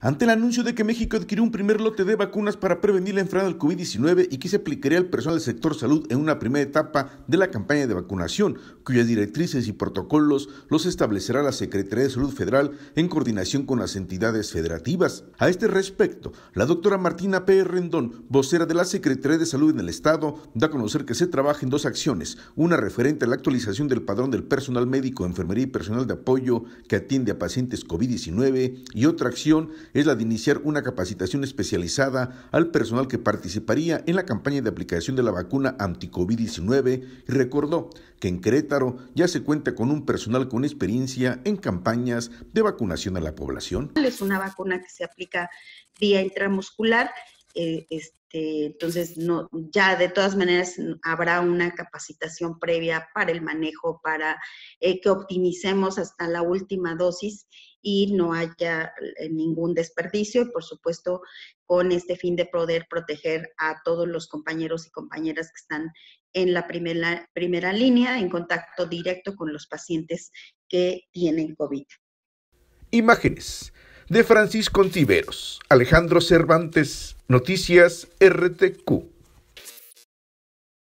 Ante el anuncio de que México adquirió un primer lote de vacunas para prevenir la enfermedad del COVID-19 y que se aplicaría al personal del sector salud en una primera etapa de la campaña de vacunación, cuyas directrices y protocolos los establecerá la Secretaría de Salud Federal en coordinación con las entidades federativas. A este respecto, la doctora Martina P. Rendón, vocera de la Secretaría de Salud en el Estado, da a conocer que se trabaja en dos acciones, una referente a la actualización del padrón del personal médico, enfermería y personal de apoyo que atiende a pacientes COVID-19 y otra acción es la de iniciar una capacitación especializada al personal que participaría en la campaña de aplicación de la vacuna anti-COVID-19 y recordó que en Querétaro ya se cuenta con un personal con experiencia en campañas de vacunación a la población. Es una vacuna que se aplica vía intramuscular eh, este, entonces, no, ya de todas maneras habrá una capacitación previa para el manejo, para eh, que optimicemos hasta la última dosis y no haya eh, ningún desperdicio y por supuesto con este fin de poder proteger a todos los compañeros y compañeras que están en la primera, primera línea en contacto directo con los pacientes que tienen COVID. Imágenes de Francisco Contiveros, Alejandro Cervantes, Noticias RTQ.